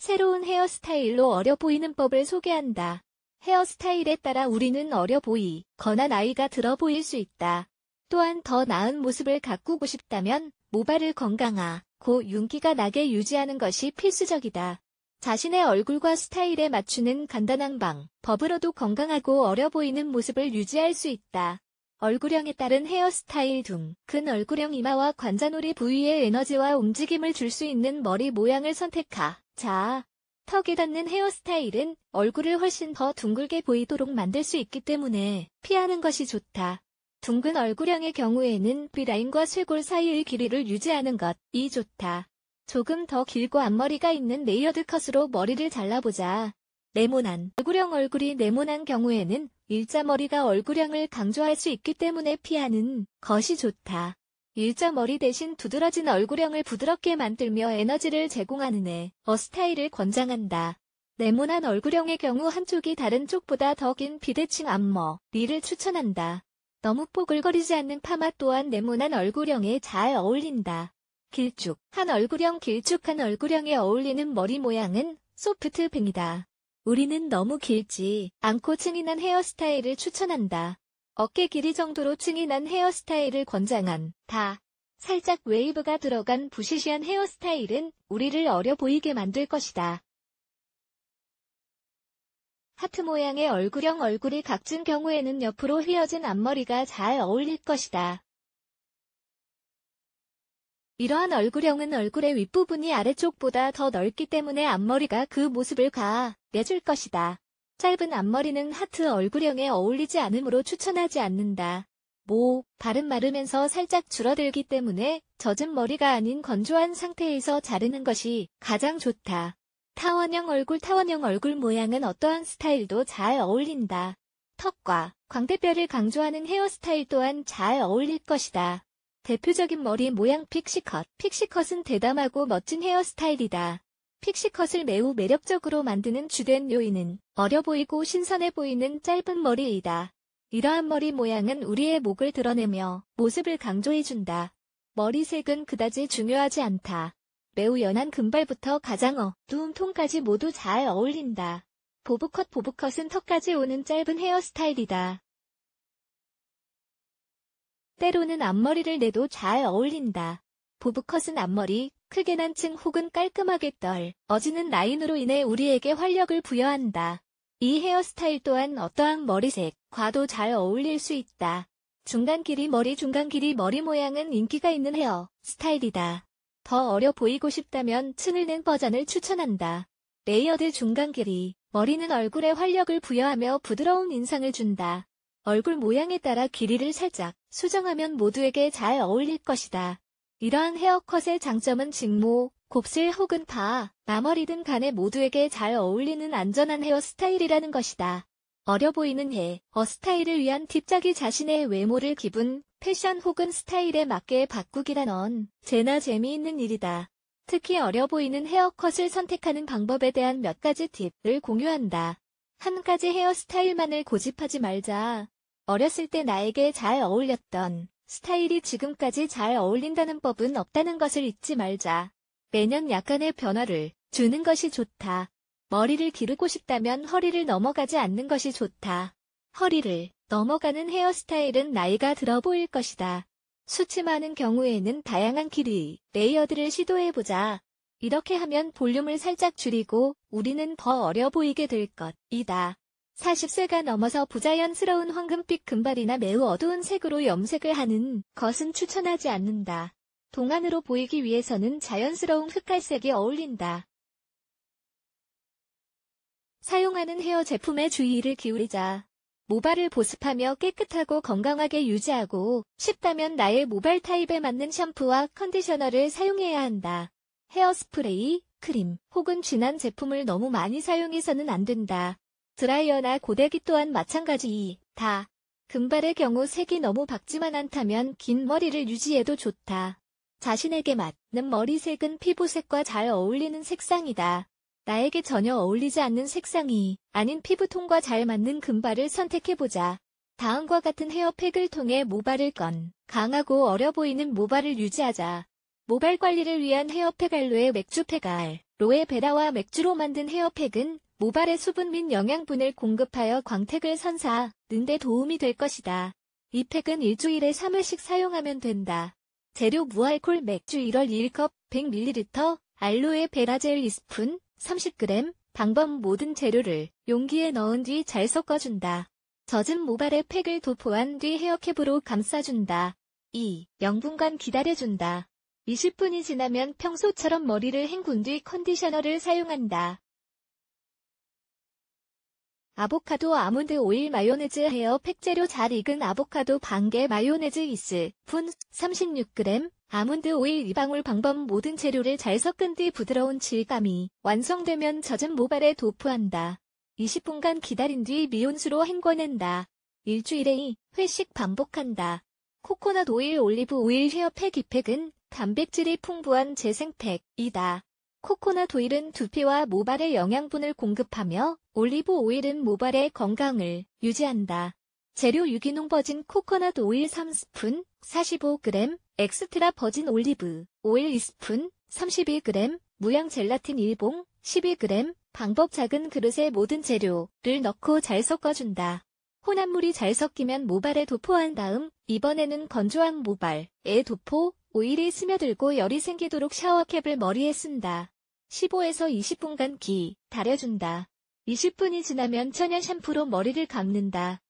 새로운 헤어스타일로 어려 보이는 법을 소개한다. 헤어스타일에 따라 우리는 어려 보이, 거나 나이가 들어 보일 수 있다. 또한 더 나은 모습을 가꾸고 싶다면 모발을 건강하, 고 윤기가 나게 유지하는 것이 필수적이다. 자신의 얼굴과 스타일에 맞추는 간단한 방법으로도 건강하고 어려 보이는 모습을 유지할 수 있다. 얼굴형에 따른 헤어스타일 등, 큰 얼굴형 이마와 관자놀이 부위에 에너지와 움직임을 줄 수 있는 머리 모양을 선택하. 자, 턱에 닿는 헤어스타일은 얼굴을 훨씬 더 둥글게 보이도록 만들 수 있기 때문에 피하는 것이 좋다. 둥근 얼굴형의 경우에는 B라인과 쇄골 사이의 길이를 유지하는 것이 좋다. 조금 더 길고 앞머리가 있는 레이어드 컷으로 머리를 잘라보자. 네모난 얼굴형 얼굴이 네모난 경우에는 일자머리가 얼굴형을 강조할 수 있기 때문에 피하는 것이 좋다. 일자 머리 대신 두드러진 얼굴형을 부드럽게 만들며 에너지를 제공하는 애, 어 스타일을 권장한다. 네모난 얼굴형의 경우 한쪽이 다른 쪽보다 더 긴 비대칭 앞머, 리를 추천한다. 너무 포글거리지 않는 파마 또한 네모난 얼굴형에 잘 어울린다. 길쭉, 한 얼굴형 길쭉한 얼굴형에 어울리는 머리 모양은 소프트 뱅이다. 우리는 너무 길지 않고 층이난 헤어스타일을 추천한다. 어깨 길이 정도로 층이 난 헤어스타일을 권장한 다. 살짝 웨이브가 들어간 부시시한 헤어스타일은 우리를 어려 보이게 만들 것이다. 하트 모양의 얼굴형 얼굴이 각진 경우에는 옆으로 휘어진 앞머리가 잘 어울릴 것이다. 이러한 얼굴형은 얼굴의 윗부분이 아래쪽보다 더 넓기 때문에 앞머리가 그 모습을 가내줄 것이다. 짧은 앞머리는 하트 얼굴형에 어울리지 않으므로 추천하지 않는다. 모, 발음 마르면서 살짝 줄어들기 때문에 젖은 머리가 아닌 건조한 상태에서 자르는 것이 가장 좋다. 타원형 얼굴 타원형 얼굴 모양은 어떠한 스타일도 잘 어울린다. 턱과 광대뼈를 강조하는 헤어스타일 또한 잘 어울릴 것이다. 대표적인 머리 모양 픽시컷 픽시컷은 대담하고 멋진 헤어스타일이다. 픽시컷을 매우 매력적으로 만드는 주된 요인은 어려 보이고 신선해 보이는 짧은 머리이다. 이러한 머리 모양은 우리의 목을 드러내며 모습을 강조해준다. 머리색은 그다지 중요하지 않다. 매우 연한 금발부터 가장 어두운 톤까지 모두 잘 어울린다. 보브컷 보브컷은 턱까지 오는 짧은 헤어스타일이다. 때로는 앞머리를 내도 잘 어울린다. 보브컷은 앞머리, 크게 난 층 혹은 깔끔하게 떨, 어지는 라인으로 인해 우리에게 활력을 부여한다. 이 헤어스타일 또한 어떠한 머리색, 과도 잘 어울릴 수 있다. 중간 길이 머리 중간 길이 머리 모양은 인기가 있는 헤어 스타일이다. 더 어려 보이고 싶다면 층을 낸 버전을 추천한다. 레이어드 중간 길이 머리는 얼굴에 활력을 부여하며 부드러운 인상을 준다. 얼굴 모양에 따라 길이를 살짝 수정하면 모두에게 잘 어울릴 것이다. 이러한 헤어컷의 장점은 직모, 곱슬 혹은 파, 마머리든 간에 모두에게 잘 어울리는 안전한 헤어스타일이라는 것이다. 어려 보이는 해, 어 스타일을 위한 팁작이 자신의 외모를 기분, 패션 혹은 스타일에 맞게 바꾸기란언 제나 재미있는 일이다. 특히 어려 보이는 헤어컷을 선택하는 방법에 대한 몇 가지 팁을 공유한다. 한 가지 헤어스타일만을 고집하지 말자. 어렸을 때 나에게 잘 어울렸던 스타일이 지금까지 잘 어울린다는 법은 없다는 것을 잊지 말자. 매년 약간의 변화를 주는 것이 좋다. 머리를 기르고 싶다면 허리를 넘어가지 않는 것이 좋다. 허리를 넘어가는 헤어스타일은 나이가 들어 보일 것이다. 수치 많은 경우에는 다양한 길이, 레이어드를 시도해보자. 이렇게 하면 볼륨을 살짝 줄이고 우리는 더 어려 보이게 될 것이다. 40세가 넘어서 부자연스러운 황금빛 금발이나 매우 어두운 색으로 염색을 하는 것은 추천하지 않는다. 동안으로 보이기 위해서는 자연스러운 흑갈색이 어울린다. 사용하는 헤어 제품에 주의를 기울이자. 모발을 보습하며 깨끗하고 건강하게 유지하고 싶다면 나의 모발 타입에 맞는 샴푸와 컨디셔너를 사용해야 한다. 헤어스프레이, 크림 혹은 진한 제품을 너무 많이 사용해서는 안 된다. 드라이어나 고데기 또한 마찬가지. 다. 금발의 경우 색이 너무 밝지만 않다면 긴 머리를 유지해도 좋다. 자신에게 맞는 머리색은 피부색과 잘 어울리는 색상이다. 나에게 전혀 어울리지 않는 색상이 아닌 피부톤과 잘 맞는 금발을 선택해보자. 다음과 같은 헤어팩을 통해 모발을 건 강하고 어려 보이는 모발을 유지하자. 모발 관리를 위한 헤어팩 알로에 맥주 팩 알로에 베라와 맥주로 만든 헤어팩은 모발의 수분 및 영양분을 공급하여 광택을 선사하는 데 도움이 될 것이다. 이 팩은 일주일에 3회씩 사용하면 된다. 재료 무알콜 맥주 1월 1컵 100ml, 알로에 베라젤 2스푼 30g, 방법 모든 재료를 용기에 넣은 뒤 잘 섞어준다. 젖은 모발의 팩을 도포한 뒤 헤어캡으로 감싸준다. 2. 0분간 기다려준다. 20분이 지나면 평소처럼 머리를 헹군 뒤 컨디셔너를 사용한다. 아보카도 아몬드 오일 마요네즈 헤어 팩 재료 잘 익은 아보카도 반개 마요네즈 이스 푼 36g 아몬드 오일 2방울 방법 모든 재료를 잘 섞은 뒤 부드러운 질감이 완성되면 젖은 모발에 도포한다. 20분간 기다린 뒤 미온수로 헹궈낸다. 일주일에 2회씩 반복한다. 코코넛 오일 올리브 오일 헤어팩 이팩은 단백질이 풍부한 재생팩이다. 코코넛 오일은 두피와 모발에 영양분을 공급하며 올리브 오일은 모발의 건강을 유지한다. 재료 유기농 버진 코코넛 오일 3스푼 45g, 엑스트라 버진 올리브 오일 2스푼 31g, 무향 젤라틴 1봉 11g, 방법 작은 그릇에 모든 재료를 넣고 잘 섞어준다. 혼합물이 잘 섞이면 모발에 도포한 다음 이번에는 건조한 모발에 도포 오일이 스며들고 열이 생기도록 샤워캡을 머리에 쓴다. 15에서 20분간 기, 다려준다. 20분이 지나면 천연 샴푸로 머리를 감는다.